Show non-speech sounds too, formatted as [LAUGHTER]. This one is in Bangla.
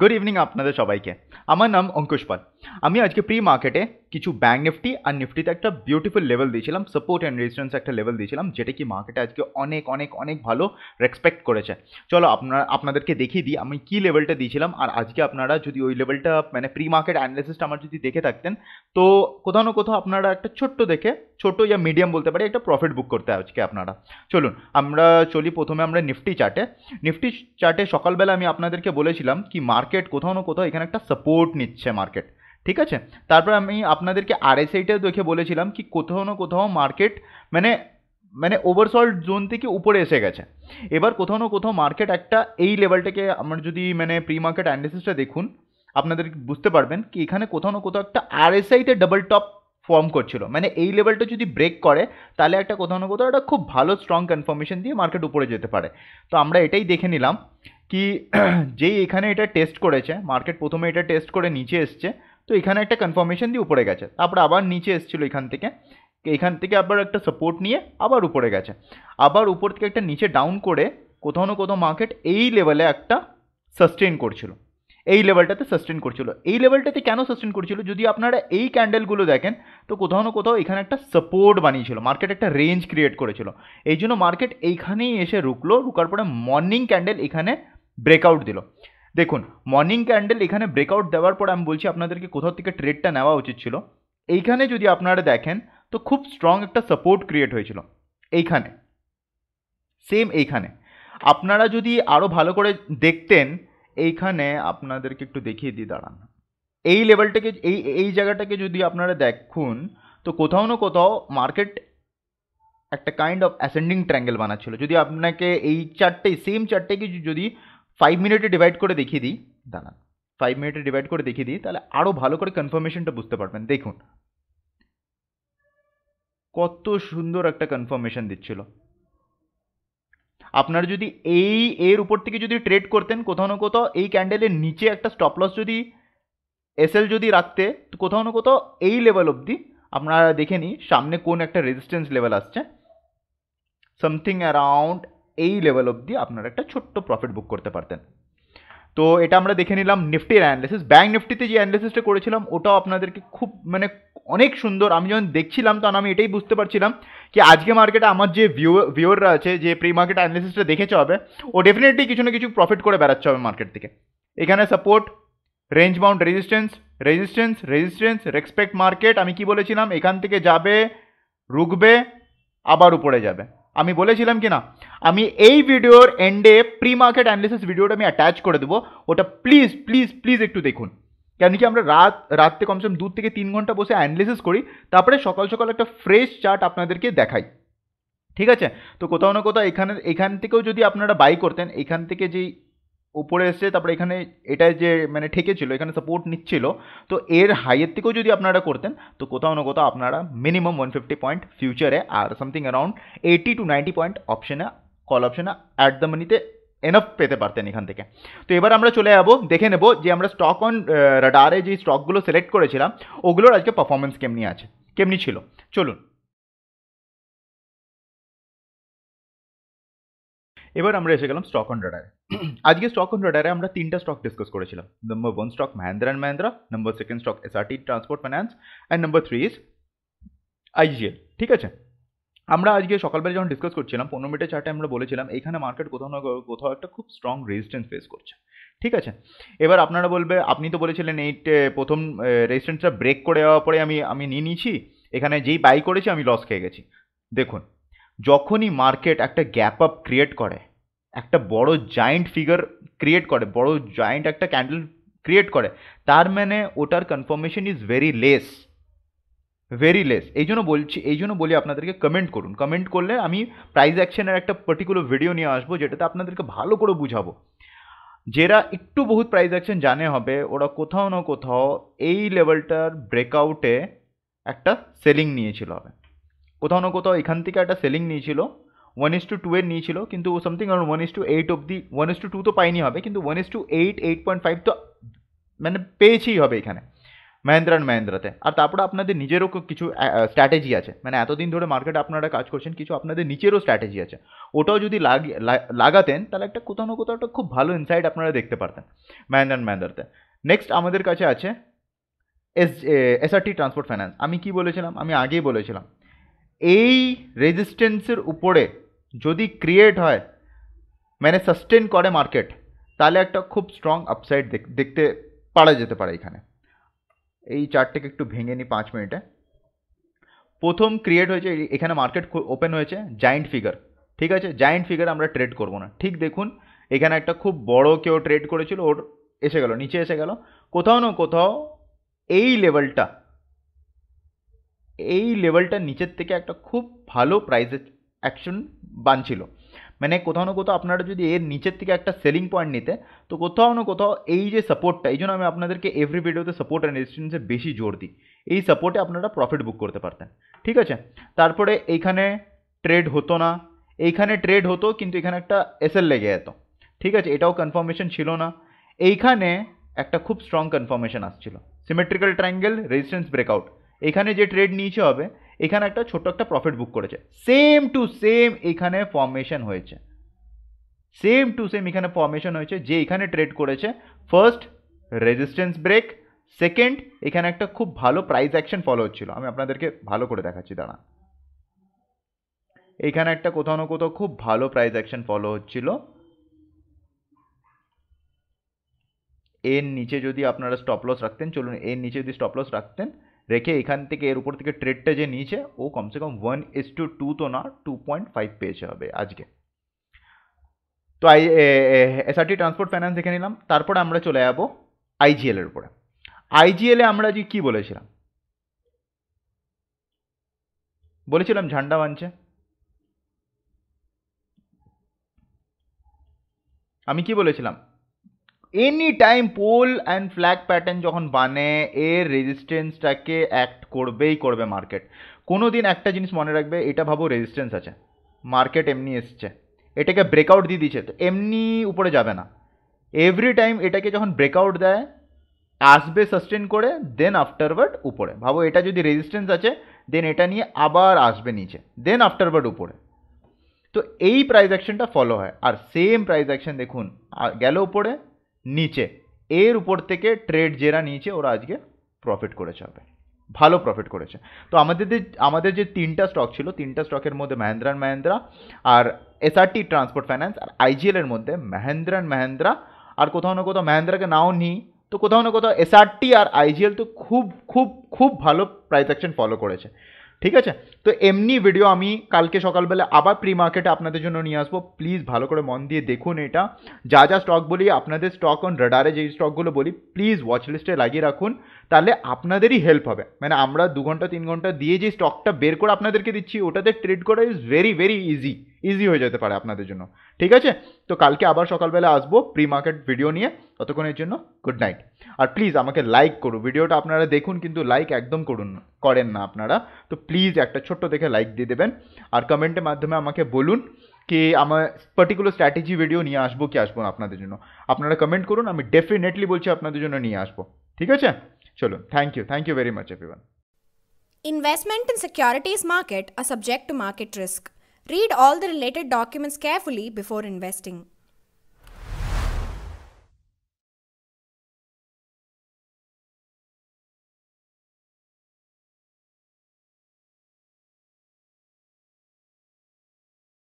গুড ইভিনিং আপনাদের সবাইকে আমার নাম অঙ্কশ প্যাট আমি আজকে প্রি মার্কেটে কিছু ব্যাঙ্ক নিফটি আর নিফটিতে একটা বিউটিফুল লেভেল দিয়েছিলাম সাপোর্ট অ্যান্ড রেজিস্ট্যান্স একটা লেভেল দিয়েছিলাম যেটা কি মার্কেটে আজকে অনেক অনেক অনেক ভালো রেসপেক্ট করেছে চলো আপনারা আপনাদেরকে দেখিয়ে দিই আমি কী লেভেলটা দিয়েছিলাম আর আজকে আপনারা যদি ওই লেভেলটা মানে প্রি মার্কেট অ্যানালিসিসটা আমার যদি দেখে থাকতেন তো কোথাও না কোথাও আপনারা একটা ছোট্ট দেখে ছোট ইয়া মিডিয়াম বলতে পারি একটা প্রফিট বুক করতে আজকে আপনারা চলুন আমরা চলি প্রথমে আমরা নিফটি চার্টে নিফটি চার্টে সকালবেলা আমি আপনাদেরকে বলেছিলাম কি মার্কেট কোথাও না কোথাও এখানে একটা সাপোর্ট নিচ্ছে মার্কেট ঠিক আছে তারপর আমি আপনাদেরকে আরএসআইটা দেখে বলেছিলাম কি কোথাও না কোথাও মার্কেট মানে মানে ওভারসল্ট জোন থেকে উপরে এসে গেছে এবার কোথাও না কোথাও মার্কেট একটা এই লেভেলটাকে আমার যদি মানে প্রি মার্কেট অ্যানালিসিসটা দেখুন আপনাদের বুঝতে পারবেন কি এখানে কোথাও না কোথাও একটা আরএসআইতে ডাবল টপ ফর্ম করছিল মানে এই লেভেলটা যদি ব্রেক করে তাহলে একটা কোথাও না কোথাও একটা খুব ভালো স্ট্রং কনফার্মেশন দিয়ে মার্কেট উপরে যেতে পারে তো আমরা এটাই দেখে নিলাম কি [CLEARS THROAT] যেই এখানে এটা টেস্ট করেছে মার্কেট প্রথমে এটা টেস্ট করে নিচে এসছে তো এখানে একটা কনফার্মেশন দিয়ে উপরে গেছে তারপরে আবার নিচে এসেছিলো এখান থেকে এখান থেকে আবার একটা সাপোর্ট নিয়ে আবার উপরে গেছে আবার উপর থেকে একটা নিচে ডাউন করে কোথাও না কোথাও মার্কেট এই লেভেলে একটা সাস্টেন করছিল এই লেভেলটাতে সাস্টেন করছিল এই লেভেলটাতে কেন সাস্টেন করছিল যদি আপনারা এই ক্যান্ডেলগুলো দেখেন তো কোথাও না কোথাও এখানে একটা সাপোর্ট বানিয়েছিল মার্কেট একটা রেঞ্জ ক্রিয়েট করেছিল এই জন্য মার্কেট এইখানেই এসে রুকলো রুকার পরে মর্নিং ক্যান্ডেল এখানে ব্রেকআউট দিল দেখুন মর্নিং ক্যান্ডেল এখানে ব্রেকআউট দেওয়ার পর আমি বলছি আপনাদেরকে কোথাও থেকে ট্রেডটা নেওয়া উচিত ছিল এইখানে যদি আপনারা দেখেন তো খুব স্ট্রং একটা সাপোর্ট ক্রিয়েট হয়েছিল এইখানে সেম এইখানে আপনারা যদি আরও ভালো করে দেখতেন এইখানে আপনাদেরকে একটু দেখিয়ে দিই দাঁড়ান এই লেভেলটাকে এই এই জায়গাটাকে যদি আপনারা দেখুন তো কোথাও না কোথাও মার্কেট একটা কাইন্ড অফ অ্যাসেন্ডিং ট্র্যাঙ্গেল বানাচ্ছিল যদি আপনাকে এই চারটে সেম চারটেকে যদি ফাইভ মিনিটে ডিভাইড করে দেখিয়ে দিই দাঁড়ান ফাইভ মিনিটে ডিভাইড করে দেখিয়ে দিই তাহলে আরও ভালো করে কনফার্মেশনটা বুঝতে পারবেন দেখুন কত সুন্দর একটা কনফার্মেশন দিচ্ছিল আপনার যদি এই এর উপর থেকে যদি ট্রেড করতেন কোথাও না কোথাও এই ক্যান্ডেলের নিচে একটা স্টপ লস যদি এসএল যদি রাখতে তো কোথাও না কোথাও এই লেভেল অবধি আপনারা দেখে নিই সামনে কোন একটা রেজিস্ট্যান্স লেভেল আসছে সামথিং অ্যারাউন্ড এই লেভেল অবধি আপনারা একটা ছোট্ট প্রফিট বুক করতে পারতেন তো এটা আমরা দেখে নিলাম নিফটির অ্যানালিসিস ব্যাঙ্ক নিফটিতে যে অ্যানালিসিসটা করেছিলাম ওটাও আপনাদেরকে খুব মানে অনেক সুন্দর আমি যখন দেখছিলাম তখন আমি এটাই বুঝতে পারছিলাম কি আজকে মার্কেটে আমার যে ভিউ ভিউররা আছে যে প্রি মার্কেট অ্যানালিসিসটা দেখেছে হবে ও ডেফিনেটলি কিছু না কিছু প্রফিট করে বেড়াচ্ছে হবে মার্কেট থেকে এখানে support range bound resistance resistance resistance respect market আমি কি বলেছিলাম এখান থেকে যাবে রুকবে আবার উপরে যাবে আমি বলেছিলাম কি না আমি এই ভিডিওর এন্ডে প্রি মার্কেট অ্যানালিসিস ভিডিওটা আমি অ্যাটাচ করে দেবো ওটা প্লিজ প্লিজ প্লিজ একটু দেখুন কেন কি আমরা রাত রাত্রে কমসে কম দু থেকে তিন ঘন্টা বসে অ্যানালিসিস করি তারপরে সকাল সকাল একটা ফ্রেশ চার্ট আপনাদেরকে দেখাই ঠিক আছে তো কোথাও না কোথাও এখানে এখান থেকেও যদি আপনারা বাই করতেন এখান থেকে যেই উপরে এসছে তারপরে এখানে এটা যে মানে ঠেকেছিল এখানে সাপোর্ট নিচ্ছিল তো এর হাইয়ের থেকেও যদি আপনারা করতেন তো কোথাও না কোথাও আপনারা মিনিমাম ওয়ান ফিফটি পয়েন্ট ফিউচারে আর something around eighty two ninety point অপশানে কল অপশানে অ্যাট দ্য মানিতে এনফ পেতে পারতেন এখান থেকে তো এবার আমরা চলে যাবো দেখে নেব যে আমরা স্টক অন রাডারে যে স্টকগুলো সিলেক্ট করেছিলাম ওগুলোর আজকে পারফরমেন্স কেমনি আছে কেমনি ছিল চলুন এবার আমরা এসে গেলাম স্টক অন রাডারে আজকে স্টক অন রাডারে আমরা তিনটা স্টক ডিসকাস করেছিলাম number one stock Mahindra and Mahindra number second stock SRT transport finance and number three is IGL ঠিক আছে আমরা আজকে সকালবেলা যখন ডিসকাস করছিলাম পনেরো মিনিটের চারটে আমরা বলেছিলাম এখানে মার্কেট কোথাও না কোথাও একটা খুব স্ট্রং রেজিস্ট্যান্স ফেস করছে ঠিক আছে এবার আপনারা বলবে আপনি তো বলেছিলেন এই প্রথম রেজিস্ট্যান্সটা ব্রেক করে দেওয়ার পরে আমি আমি নিয়ে নিয়েছি এখানে যেই বাই করেছি আমি লস খেয়ে গেছি দেখুন যখনই মার্কেট একটা গ্যাপ আপ ক্রিয়েট করে একটা বড় জায়েন্ট ফিগার ক্রিয়েট করে বড় জায়েন্ট একটা ক্যান্ডেল ক্রিয়েট করে তার মানে ওটার confirmation is very less very less এই জন্য বলছি এই জন্য বলি আপনাদেরকে কমেন্ট করুন কমেন্ট করলে আমি প্রাইজ অ্যাকশনের একটা পার্টিকুলার ভিডিও নিয়ে আসবো যেটাতে আপনাদেরকে ভালো করে বুঝাবো যারা একটু বহুত প্রাইজ অ্যাকশন জানে হবে ওরা কোথাও না কোথাও এই লেভেলটার ব্রেকআউটে একটা সেলিং নিয়েছিল হবে কোথাও না কোথাও এখান থেকে একটা সেলিং নিয়েছিল ওয়ান ইস টু টু এর নিয়েছিল কিন্তু সামথিং আর ওয়ান ইস টু এইট অবধি ওয়ান ইস টু টু তো পাইনি হবে কিন্তু one is two eight eight point five তো মানে পেয়েছেই হবে এখানে মহেন্দ্রন মহেন্দ্রতে আর তা برضو আপনাদের নিজেরও কিছু স্ট্র্যাটেজি আছে মানে এত দিন ধরে মার্কেট আপনারা কাজ করছেন কিছু আপনাদের নিচেরও স্ট্র্যাটেজি আছে ওটাও যদি লাগাতেন তাহলে একটা কোতানো কোতানোটা খুব ভালো ইনসাইট আপনারা দেখতে পারতেন মহেন্দ্রন মহেন্দ্রতে নেক্সট আমাদের কাছে আছে এসআরটি ট্রান্সপোর্ট ফাইন্যান্স আমি কি বলেছিলাম আমি আগেই বলেছিলাম এই রেজিস্ট্যান্সের উপরে যদি ক্রিয়েট হয় মানে সাসটেইন করে মার্কেট তাহলে একটা খুব স্ট্রং আপসাইড দিতে পাড়া যেতে পারে এখানে এই চার্টটাকে একটু ভেঙে নিই পাঁচ মিনিটে প্রথম ক্রিয়েট হয়েছে এখানে মার্কেট ওপেন হয়েছে জায়েন্ট ফিগার ঠিক আছে জায়েন্ট ফিগার আমরা ট্রেড করবো না ঠিক দেখুন এখানে একটা খুব বড় কেউ ট্রেড করেছিল ওর এসে গেল নিচে এসে গেল কোথাও না কোথাও এই লেভেলটা এই লেভেলটা নিচের থেকে একটা খুব ভালো প্রাইজের অ্যাকশন বানছিল মানে কোথাंनो কোথা আপনারা যদি এর নিচের থেকে একটা সেলিং পয়েন্ট নিতে তো কোথাंनो কোথা এই যে সাপোর্টটা এইজন্য আমি আপনাদেরকে এভরি ভিডিওতে সাপোর্ট এন্ড রেজিস্ট্যান্সে বেশি জোর দিই এই সাপোর্টে আপনারা प्रॉफिट বুক করতে পারতেন ঠিক আছে তারপরে এইখানে ট্রেড হতো না এইখানে ট্রেড হতো কিন্তু এখানে একটা এসএল লেগে যেত ঠিক আছে এটাও কনফার্মেশন ছিল না এইখানে একটা খুব স্ট্রং কনফার্মেশন আসছিল সিমেট্রিক্যাল ট্রায়াঙ্গেল রেজিস্ট্যান্স ব্রেকআউট এখানে যে ট্রেড নিতে হবে এখানে একটা ছোট্ট একটা প্রফিট বুক করেছে সেম টু সেম এখানে ফর্মেশন হয়েছে সেম টু সেম এখানে ফর্মেশন হয়েছে যে এখানে ট্রেড করেছে ফার্স্ট রেজিস্ট্যান্স ব্রেক সেকেন্ড এখানে একটা খুব ভালো প্রাইস অ্যাকশন ফলো হচ্ছিল আমি আপনাদেরকে ভালো করে দেখাচ্ছি দাঁড়া এখানে একটা কোথাও না কোথাও খুব ভালো প্রাইস অ্যাকশন ফলো হচ্ছিল এর নিচে যদি আপনারা স্টপলস রাখতেন চলুন এর নিচে যদি স্টপলস রাখতেন রেখে এখান থেকে এর উপর থেকে ট্রেডটা যে নিয়েছে ও কমসে কম ওয়ান এস টু টু তো না টু পয়েন্ট ফাইভ পেয়েছে হবে আজকে তো আই এসআরটি ট্রান্সপোর্ট ফাইন্যান্স দেখে নিলাম তারপরে আমরা চলে যাবো এর উপরে এ আমরা যে কি বলেছিলাম বলেছিলাম ঝান্ডা বানছে আমি কি বলেছিলাম any time pole and flag pattern যখন বানে এর রেজিস্ট্যান্সটাকে অ্যাক্ট করবেই করবে মার্কেট কোনো দিন একটা জিনিস মনে রাখবে এটা ভাবো রেজিস্ট্যান্স আছে মার্কেট এমনি এসছে এটাকে ব্রেকআউট দিয়ে দিচ্ছে তো এমনি উপরে যাবে না এভরি টাইম এটাকে যখন ব্রেকআউট দেয় আসবে সাস্টেন করে দেন আফটারওয়ার্ড উপরে ভাবো এটা যদি রেজিস্ট্যান্স আছে দেন এটা নিয়ে আবার আসবে নিচে দেন আফটারওয়ার্ড উপরে তো এই প্রাইজ অ্যাকশনটা ফলো হয় আর সেম প্রাইজ অ্যাকশন দেখুন গেল উপরে নিচে এর উপর থেকে ট্রেড যেরা নিয়েছে ওরা আজকে প্রফিট করেছে হবে ভালো প্রফিট করেছে তো আমাদের যে আমাদের যে তিনটা স্টক ছিল তিনটা স্টকের মধ্যে মাহেন্দ্রা অ্যান্ড মাহেন্দ্রা আর এসআরটি ট্রান্সপোর্ট ফাইন্যান্স আর আইজিএলের মধ্যে মাহেন্দ্রা অ্যান্ড মাহেন্দ্রা আর কোথাও না কোথাও মাহেন্দ্রাকে নাও নিই তো কোথাও না কোথাও এসআরটি আর আইজিএল তো খুব খুব খুব ভালো প্রাইস অ্যাকশন ফলো করেছে ঠিক আছে তো এমনি ভিডিও আমি কালকে সকালবেলা আবার প্রি মার্কেটে আপনাদের জন্য নিয়ে আসবো প্লিজ ভালো করে মন দিয়ে দেখুন এটা যা যা স্টক বলি আপনাদের স্টক অন রাডারে যেই স্টকগুলো বলি প্লিজ ওয়াচ লিস্টে লাগিয়ে রাখুন তাহলে আপনাদেরই হেল্প হবে মানে আমরা দু ঘন্টা তিন ঘন্টা দিয়ে যে স্টকটা বের করে আপনাদেরকে দিচ্ছি ওটাতে ট্রেড করা is very very easy easy হয়ে যেতে পারে আপনাদের জন্য ঠিক আছে তো কালকে আবার সকাল বেলা আসব প্রি মার্কেট ভিডিও নিয়ে ততক্ষণ এর জন্য গুড নাইট আর প্লিজ আমাকে লাইক করুন ভিডিওটা আপনারা দেখুন কিন্তু লাইক একদম করুন করেন না আপনারা তো প্লিজ একটা ছোট দেখে লাইক দিয়ে দেবেন আর কমেন্টে মাধ্যমে আমাকে বলুন যে আমি পার্টিকুলার স্ট্র্যাটেজি ভিডিও নিয়ে আসব কি আসব আপনাদের জন্য আপনারা কমেন্ট করুন আমি ডেফিনেটলি বলছি আপনাদের জন্য নিয়ে আসব ঠিক আছে চলো thank you thank you very much everyone investment in securities market are subject to market risk Read all the related documents carefully before investing.